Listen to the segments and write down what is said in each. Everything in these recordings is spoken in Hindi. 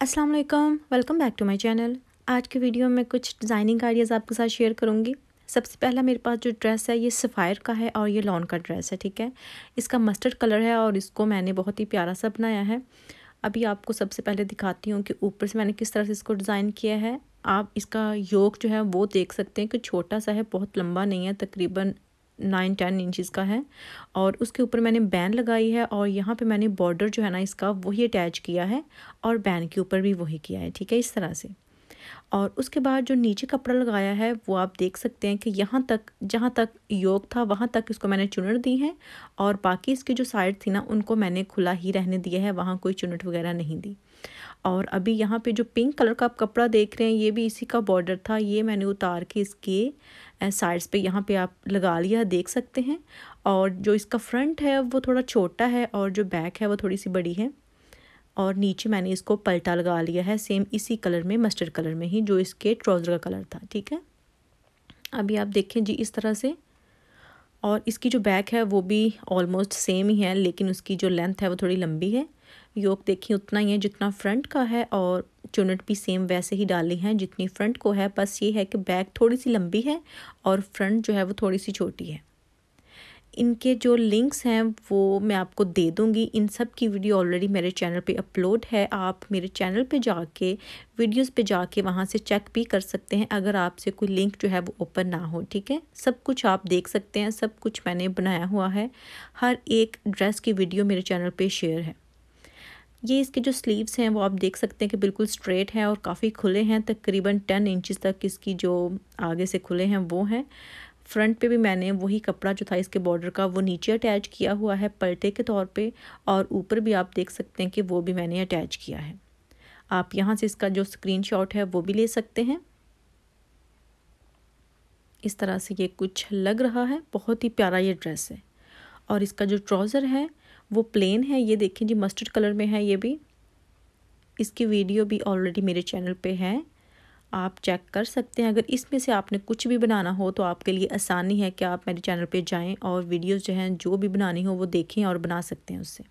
अस्सलाम वालेकुम welcome back to my channel आज के वीडियो में कुछ डिज़ाइनिंग आइडियाज़ आपके साथ शेयर करूँगी सबसे पहला मेरे पास जो ड्रेस है ये सफ़ायर का है और ये लॉन का ड्रेस है ठीक है इसका मस्टर्ड कलर है और इसको मैंने बहुत ही प्यारा सा बनाया है अभी आपको सबसे पहले दिखाती हूँ कि ऊपर से मैंने किस तरह से इसको डिज़ाइन किया है आप इसका योग जो है वो देख सकते हैं कि छोटा सा है बहुत लंबा नहीं है तकरीबन नाइन टेन इंचज़ का है और उसके ऊपर मैंने बैन लगाई है और यहाँ पे मैंने बॉर्डर जो है ना इसका वही अटैच किया है और बैन के ऊपर भी वही किया है ठीक है इस तरह से और उसके बाद जो नीचे कपड़ा लगाया है वो आप देख सकते हैं कि यहाँ तक जहाँ तक योग था वहाँ तक इसको मैंने चुनट दी है और बाकी इसकी जो साइड थी ना उनको मैंने खुला ही रहने दिया है वहाँ कोई चुनट वगैरह नहीं दी और अभी यहाँ पे जो पिंक कलर का आप कपड़ा देख रहे हैं ये भी इसी का बॉर्डर था ये मैंने उतार के इसके साइड्स पे यहाँ पे आप लगा लिया देख सकते हैं और जो इसका फ्रंट है वो थोड़ा छोटा है और जो बैक है वो थोड़ी सी बड़ी है और नीचे मैंने इसको पलटा लगा लिया है सेम इसी कलर में मस्टर्ड कलर में ही जो इसके ट्राउज़र का कलर था ठीक है अभी आप देखें जी इस तरह से और इसकी जो बैक है वो भी ऑलमोस्ट सेम ही है लेकिन उसकी जो लेंथ है वो थोड़ी लंबी है योग देखिए उतना ही है जितना फ्रंट का है और चुनट भी सेम वैसे ही डाली हैं जितनी फ्रंट को है बस ये है कि बैक थोड़ी सी लंबी है और फ्रंट जो है वो थोड़ी सी छोटी है इनके जो लिंक्स हैं वो मैं आपको दे दूंगी इन सब की वीडियो ऑलरेडी मेरे चैनल पे अपलोड है आप मेरे चैनल पे जाके वीडियोस पे जाके वहाँ से चेक भी कर सकते हैं अगर आपसे कोई लिंक जो है वो ओपन ना हो ठीक है सब कुछ आप देख सकते हैं सब कुछ मैंने बनाया हुआ है हर एक ड्रेस की वीडियो मेरे चैनल पर शेयर है ये इसके जो स्लीव्स हैं वो आप देख सकते हैं कि बिल्कुल स्ट्रेट हैं और काफ़ी खुले हैं तकरीबन टेन इंचज़ तक इसकी जो आगे से खुले हैं वो हैं फ्रंट पे भी मैंने वही कपड़ा जो था इसके बॉर्डर का वो नीचे अटैच किया हुआ है पलटे के तौर पे और ऊपर भी आप देख सकते हैं कि वो भी मैंने अटैच किया है आप यहाँ से इसका जो स्क्रीन है वो भी ले सकते हैं इस तरह से ये कुछ लग रहा है बहुत ही प्यारा ये ड्रेस है और इसका जो ट्राउज़र है वो प्लेन है ये देखें जी मस्टर्ड कलर में है ये भी इसकी वीडियो भी ऑलरेडी मेरे चैनल पे है आप चेक कर सकते हैं अगर इसमें से आपने कुछ भी बनाना हो तो आपके लिए आसानी है कि आप मेरे चैनल पे जाएं और वीडियोस जो हैं जो भी बनानी हो वो देखें और बना सकते हैं उससे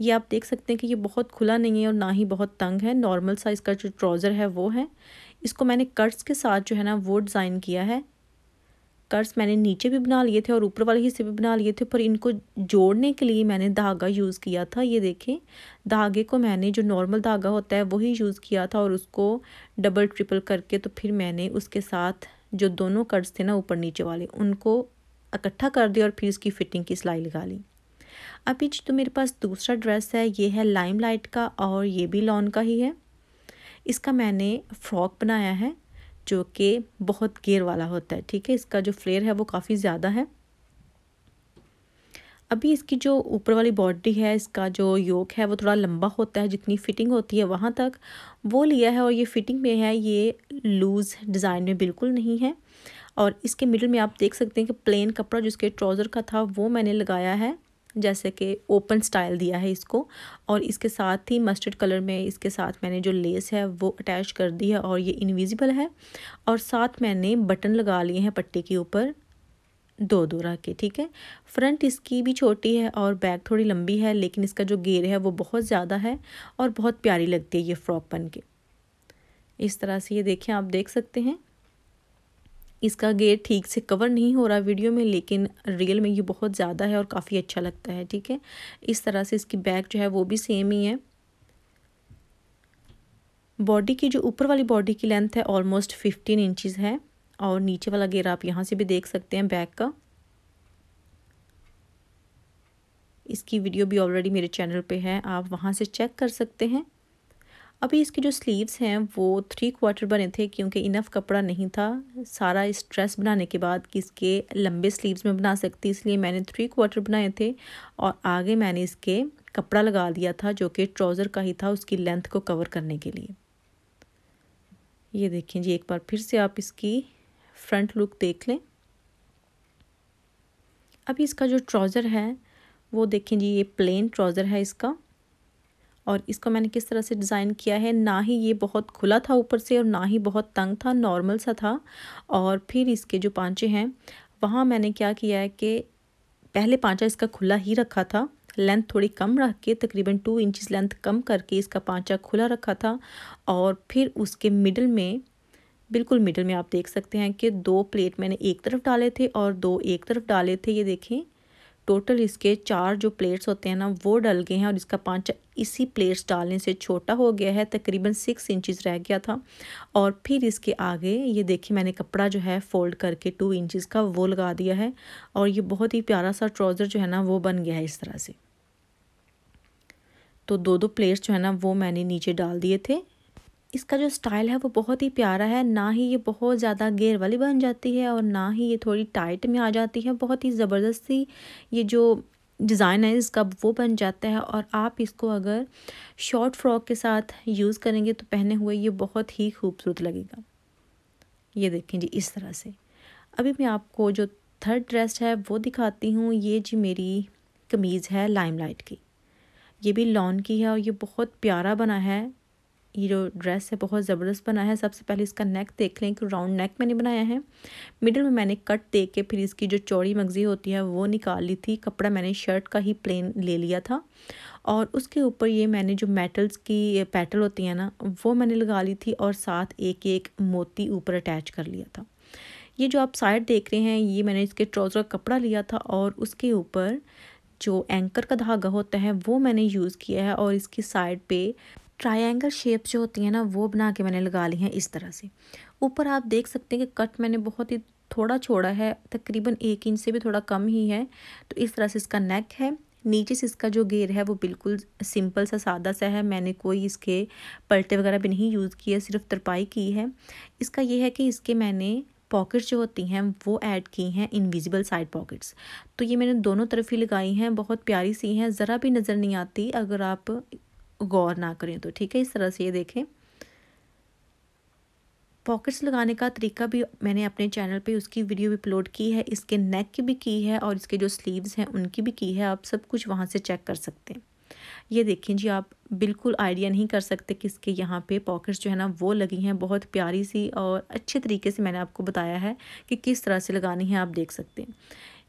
ये आप देख सकते हैं कि ये बहुत खुला नहीं है और ना ही बहुत तंग है नॉर्मल साइज़ का जो ट्राउज़र है वो है इसको मैंने कट्स के साथ जो है ना वो डिज़ाइन किया है कर्स मैंने नीचे भी बना लिए थे और ऊपर वाले हिस्से भी बना लिए थे पर इनको जोड़ने के लिए मैंने धागा यूज़ किया था ये देखें धागे को मैंने जो नॉर्मल धागा होता है वही यूज़ किया था और उसको डबल ट्रिपल करके तो फिर मैंने उसके साथ जो दोनों कर्स थे ना ऊपर नीचे वाले उनको इकट्ठा कर दिया और फिर उसकी फ़िटिंग की सिलाई लगा ली अभी जो तो मेरे पास दूसरा ड्रेस है ये है लाइम लाइट का और ये भी लॉन का ही है इसका मैंने फ्रॉक बनाया है जो कि बहुत गेयर वाला होता है ठीक है इसका जो फ्लेयर है वो काफ़ी ज़्यादा है अभी इसकी जो ऊपर वाली बॉडी है इसका जो योग है वो थोड़ा लंबा होता है जितनी फिटिंग होती है वहाँ तक वो लिया है और ये फिटिंग में है ये लूज़ डिज़ाइन में बिल्कुल नहीं है और इसके मिडल में आप देख सकते हैं कि प्लेन कपड़ा जिसके ट्राउज़र का था वो मैंने लगाया है जैसे कि ओपन स्टाइल दिया है इसको और इसके साथ ही मस्टर्ड कलर में इसके साथ मैंने जो लेस है वो अटैच कर दी है और ये इनविजिबल है और साथ मैंने बटन लगा लिए हैं पट्टी के ऊपर दो दो रह के ठीक है फ्रंट इसकी भी छोटी है और बैक थोड़ी लंबी है लेकिन इसका जो गेर है वो बहुत ज़्यादा है और बहुत प्यारी लगती है ये फ्रॉक बन के इस तरह से ये देखें आप देख सकते हैं इसका गेयर ठीक से कवर नहीं हो रहा वीडियो में लेकिन रियल में ये बहुत ज़्यादा है और काफ़ी अच्छा लगता है ठीक है इस तरह से इसकी बैक जो है वो भी सेम ही है बॉडी की जो ऊपर वाली बॉडी की लेंथ है ऑलमोस्ट फिफ्टीन इंचज़ है और नीचे वाला गेयर आप यहाँ से भी देख सकते हैं बैक का इसकी वीडियो भी ऑलरेडी मेरे चैनल पे है आप वहाँ से चेक कर सकते हैं अभी इसके जो स्लीव्स हैं वो थ्री क्वार्टर बने थे क्योंकि इनफ कपड़ा नहीं था सारा इस ड्रेस बनाने के बाद कि इसके लंबे स्लीव्स में बना सकती इसलिए मैंने थ्री क्वार्टर बनाए थे और आगे मैंने इसके कपड़ा लगा दिया था जो कि ट्राउज़र का ही था उसकी लेंथ को कवर करने के लिए ये देखें जी एक बार फिर से आप इसकी फ्रंट लुक देख लें अभी इसका जो ट्राउज़र है वो देखें जी ये प्लेन ट्राउज़र है इसका और इसको मैंने किस तरह से डिज़ाइन किया है ना ही ये बहुत खुला था ऊपर से और ना ही बहुत तंग था नॉर्मल सा था और फिर इसके जो पाँचे हैं वहाँ मैंने क्या किया है कि पहले पाँचा इसका खुला ही रखा था लेंथ थोड़ी कम रख के तकरीबन टू इंचज़ लेंथ कम करके इसका पाँचा खुला रखा था और फिर उसके मिडल में बिल्कुल मिडल में आप देख सकते हैं कि दो प्लेट मैंने एक तरफ डाले थे और दो एक तरफ डाले थे ये देखें टोटल इसके चार जो प्लेट्स होते हैं ना वो डल गए हैं और इसका पाँच इसी प्लेट्स डालने से छोटा हो गया है तकरीबन सिक्स इंचज़ रह गया था और फिर इसके आगे ये देखिए मैंने कपड़ा जो है फ़ोल्ड करके टू इंचज़ का वो लगा दिया है और ये बहुत ही प्यारा सा ट्राउज़र जो है ना वो बन गया है इस तरह से तो दो दो प्लेट्स जो है ना वो मैंने नीचे डाल दिए थे इसका जो स्टाइल है वो बहुत ही प्यारा है ना ही ये बहुत ज़्यादा गेयर वाली बन जाती है और ना ही ये थोड़ी टाइट में आ जाती है बहुत ही ज़बरदस्ती ये जो डिज़ाइन है इसका वो बन जाता है और आप इसको अगर शॉर्ट फ्रॉक के साथ यूज़ करेंगे तो पहने हुए ये बहुत ही खूबसूरत लगेगा ये देखें जी इस तरह से अभी मैं आपको जो थर्ड ड्रेस है वो दिखाती हूँ ये जी मेरी कमीज़ है लाइमलाइट की ये भी लॉन की है और ये बहुत प्यारा बना है ये जो ड्रेस है बहुत ज़बरदस्त बना है सबसे पहले इसका नेक देख लें कि राउंड नेक मैंने बनाया है मिडिल में मैंने कट देख के फिर इसकी जो चौड़ी मगज़ी होती है वो निकाल ली थी कपड़ा मैंने शर्ट का ही प्लेन ले लिया था और उसके ऊपर ये मैंने जो मेटल्स की पैटल होती है ना वो मैंने लगा ली थी और साथ एक एक मोती ऊपर अटैच कर लिया था ये जो आप साइड देख रहे हैं ये मैंने इसके ट्राउज़र का कपड़ा लिया था और उसके ऊपर जो एंकर का धागा होता है वो मैंने यूज़ किया है और इसकी साइड पे ट्रायंगल शेप जो होती हैं ना वो बना के मैंने लगा ली हैं इस तरह से ऊपर आप देख सकते हैं कि कट मैंने बहुत ही थोड़ा छोड़ा है तकरीबन एक इंच से भी थोड़ा कम ही है तो इस तरह से इसका नेक है नीचे से इसका जो गेयर है वो बिल्कुल सिंपल सा सादा सा है मैंने कोई इसके पलटे वगैरह भी नहीं यूज़ किए सिर्फ तरपाई की है इसका ये है कि इसके मैंने पॉकेट्स जो होती हैं वो ऐड की हैं इनविजिबल साइड पॉकेट्स तो ये मैंने दोनों तरफ ही लगाई हैं बहुत प्यारी सी हैं ज़रा भी नज़र नहीं आती अगर आप गौर ना करें तो ठीक है इस तरह से ये देखें पॉकेट्स लगाने का तरीका भी मैंने अपने चैनल पे उसकी वीडियो भी अपलोड की है इसके नेक की भी की है और इसके जो स्लीव्स हैं उनकी भी की है आप सब कुछ वहाँ से चेक कर सकते हैं ये देखें जी आप बिल्कुल आइडिया नहीं कर सकते कि इसके यहाँ पे पॉकेट्स जो है ना वो लगी हैं बहुत प्यारी सी और अच्छे तरीके से मैंने आपको बताया है कि किस तरह से लगानी है आप देख सकते हैं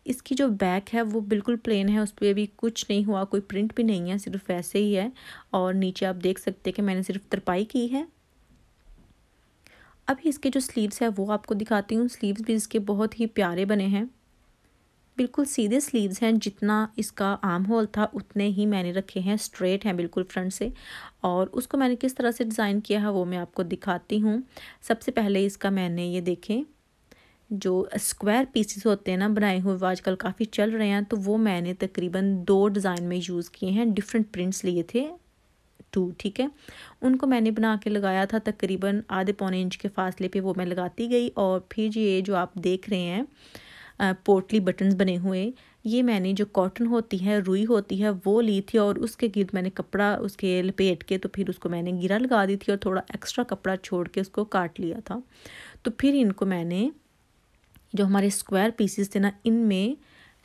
इसकी जो बैक है वो बिल्कुल प्लेन है उस पर भी कुछ नहीं हुआ कोई प्रिंट भी नहीं है सिर्फ वैसे ही है और नीचे आप देख सकते हैं कि मैंने सिर्फ तरपाई की है अभी इसके जो स्लीव्स है वो आपको दिखाती हूँ स्लीव्स भी इसके बहुत ही प्यारे बने हैं बिल्कुल सीधे स्लीव्स हैं जितना इसका आम होल था उतने ही मैंने रखे हैं स्ट्रेट हैं बिल्कुल फ्रंट से और उसको मैंने किस तरह से डिज़ाइन किया है वो मैं आपको दिखाती हूँ सबसे पहले इसका मैंने ये देखें जो स्क्वायर पीसीस होते हैं ना बनाए हुए वो आजकल काफ़ी चल रहे हैं तो वो मैंने तकरीबन दो डिज़ाइन में यूज़ किए हैं डिफरेंट प्रिंट्स लिए थे टू ठीक है उनको मैंने बना के लगाया था तकरीबन आधे पौने इंच के फासले पे वो मैं लगाती गई और फिर ये जो आप देख रहे हैं पोर्टली बटन्स बने हुए ये मैंने जो कॉटन होती है रुई होती है वो ली थी और उसके गिर्द मैंने कपड़ा उसके लपेट के तो फिर उसको मैंने गिरा लगा दी थी और थोड़ा एक्स्ट्रा कपड़ा छोड़ के उसको काट लिया था तो फिर इनको मैंने जो हमारे स्क्वायर पीसीस थे ना इनमें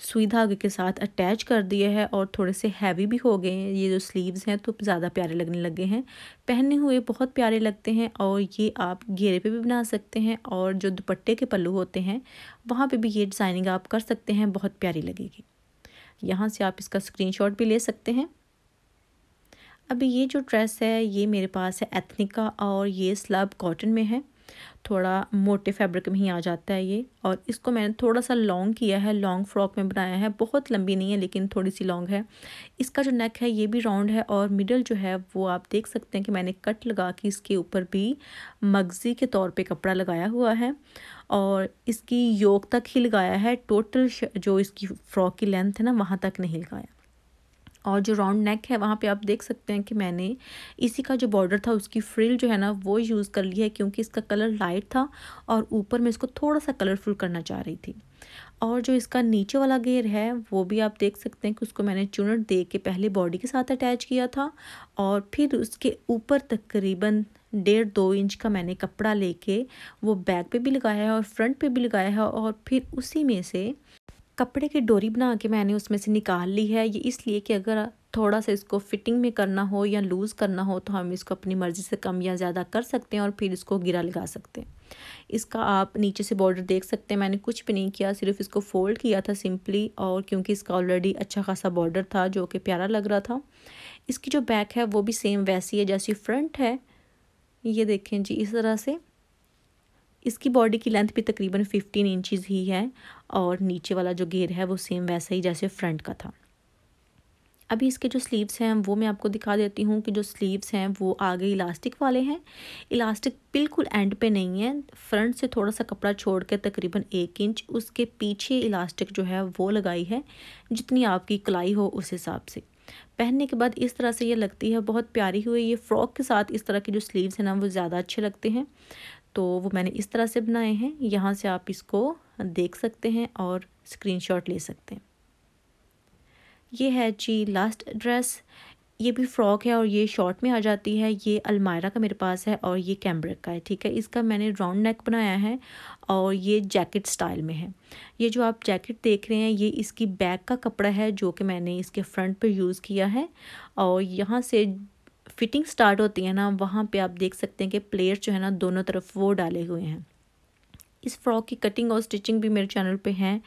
सुई धागे के साथ अटैच कर दिए है और थोड़े से हैवी भी हो गए हैं ये जो स्लीव्स हैं तो ज़्यादा प्यारे लगने लगे हैं पहने हुए बहुत प्यारे लगते हैं और ये आप घेरे पे भी बना सकते हैं और जो दुपट्टे के पल्लू होते हैं वहाँ पे भी ये डिज़ाइनिंग आप कर सकते हैं बहुत प्यारी लगेगी यहाँ से आप इसका स्क्रीन भी ले सकते हैं अभी ये जो ड्रेस है ये मेरे पास है एथनिका और ये स्लब कॉटन में है थोड़ा मोटे फैब्रिक में ही आ जाता है ये और इसको मैंने थोड़ा सा लॉन्ग किया है लॉन्ग फ्रॉक में बनाया है बहुत लंबी नहीं है लेकिन थोड़ी सी लॉन्ग है इसका जो नेक है ये भी राउंड है और मिडल जो है वो आप देख सकते हैं कि मैंने कट लगा के इसके ऊपर भी मगज़ी के तौर पे कपड़ा लगाया हुआ है और इसकी योग तक ही लगाया है टोटल जो इसकी फ़्रॉक की लेंथ है ना वहाँ तक नहीं लगाया और जो राउंड नेक है वहाँ पे आप देख सकते हैं कि मैंने इसी का जो बॉर्डर था उसकी फ्रिल जो है ना वो यूज़ कर ली है क्योंकि इसका कलर लाइट था और ऊपर मैं इसको थोड़ा सा कलरफुल करना चाह रही थी और जो इसका नीचे वाला गेयर है वो भी आप देख सकते हैं कि उसको मैंने चुनट दे के पहले बॉडी के साथ अटैच किया था और फिर उसके ऊपर तकरीबन डेढ़ दो इंच का मैंने कपड़ा लेके वो बैक पे भी लगाया है और फ्रंट पे भी लगाया है और फिर उसी में से कपड़े की डोरी बना के मैंने उसमें से निकाल ली है ये इसलिए कि अगर थोड़ा सा इसको फिटिंग में करना हो या लूज़ करना हो तो हम इसको अपनी मर्ज़ी से कम या ज़्यादा कर सकते हैं और फिर इसको गिरा लगा सकते हैं इसका आप नीचे से बॉर्डर देख सकते हैं मैंने कुछ भी नहीं किया सिर्फ इसको फ़ोल्ड किया था सिंपली और क्योंकि इसका ऑलरेडी अच्छा खासा बॉर्डर था जो कि प्यारा लग रहा था इसकी जो बैक है वो भी सेम वैसी है जैसी फ्रंट है ये देखें जी इस तरह से इसकी बॉडी की लेंथ भी तकरीबन फिफ्टीन इंचज़ ही है और नीचे वाला जो गेयर है वो सेम वैसा ही जैसे फ्रंट का था अभी इसके जो स्लीव्स हैं वो मैं आपको दिखा देती हूँ कि जो स्लीव्स हैं वो आगे इलास्टिक वाले हैं इलास्टिक बिल्कुल एंड पे नहीं है फ्रंट से थोड़ा सा कपड़ा छोड़ कर तकरीबन एक इंच उसके पीछे इलास्टिक जो है वो लगाई है जितनी आपकी कलाई हो उस हिसाब से पहनने के बाद इस तरह से ये लगती है बहुत प्यारी हुई ये फ़्रॉक के साथ इस तरह के जो स्लीव्स हैं ना वो ज़्यादा अच्छे लगते हैं तो वो मैंने इस तरह से बनाए हैं यहाँ से आप इसको देख सकते हैं और स्क्रीनशॉट ले सकते हैं ये है जी लास्ट ड्रेस ये भी फ्रॉक है और ये शॉर्ट में आ जाती है ये अलमायरा का मेरे पास है और ये कैम्ब्रिक का है ठीक है इसका मैंने राउंड नेक बनाया है और ये जैकेट स्टाइल में है ये जो आप जैकेट देख रहे हैं ये इसकी बैक का कपड़ा है जो कि मैंने इसके फ्रंट पर यूज़ किया है और यहाँ से फिटिंग स्टार्ट होती है ना वहाँ पे आप देख सकते हैं कि प्लेयर जो है ना दोनों तरफ वो डाले हुए हैं इस फ्रॉक की कटिंग और स्टिचिंग भी मेरे चैनल पे हैं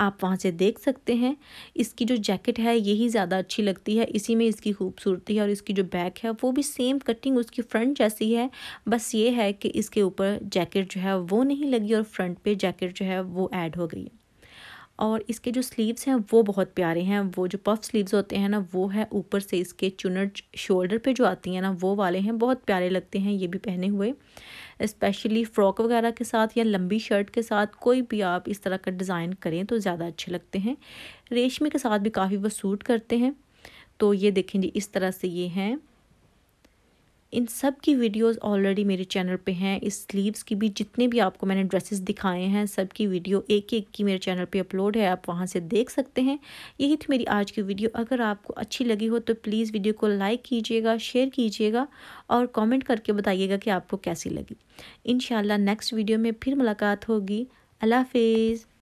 आप वहाँ से देख सकते हैं इसकी जो जैकेट है यही ज़्यादा अच्छी लगती है इसी में इसकी खूबसूरती है और इसकी जो बैक है वो भी सेम कटिंग उसकी फ्रंट जैसी है बस ये है कि इसके ऊपर जैकेट जो है वो नहीं लगी और फ्रंट पे जैकेट जो है वो ऐड हो गई है और इसके जो स्लीव्स हैं वो बहुत प्यारे हैं वो जो पफ स्लीव्स होते हैं ना वो है ऊपर से इसके चुनर शोल्डर पे जो आती हैं ना वो वाले हैं बहुत प्यारे लगते हैं ये भी पहने हुए स्पेशली फ़्रॉक वगैरह के साथ या लंबी शर्ट के साथ कोई भी आप इस तरह का डिज़ाइन करें तो ज़्यादा अच्छे लगते हैं रेशमी के साथ भी काफ़ी वह सूट करते हैं तो ये देखें जी इस तरह से ये हैं इन सब की वीडियोस ऑलरेडी मेरे चैनल पे हैं इस स्लीव्स की भी जितने भी आपको मैंने ड्रेसेस दिखाए हैं सब की वीडियो एक एक की मेरे चैनल पे अपलोड है आप वहाँ से देख सकते हैं यही थी मेरी आज की वीडियो अगर आपको अच्छी लगी हो तो प्लीज़ वीडियो को लाइक कीजिएगा शेयर कीजिएगा और कॉमेंट करके बताइएगा कि आपको कैसी लगी इन नेक्स्ट वीडियो में फिर मुलाकात होगी अल्लाह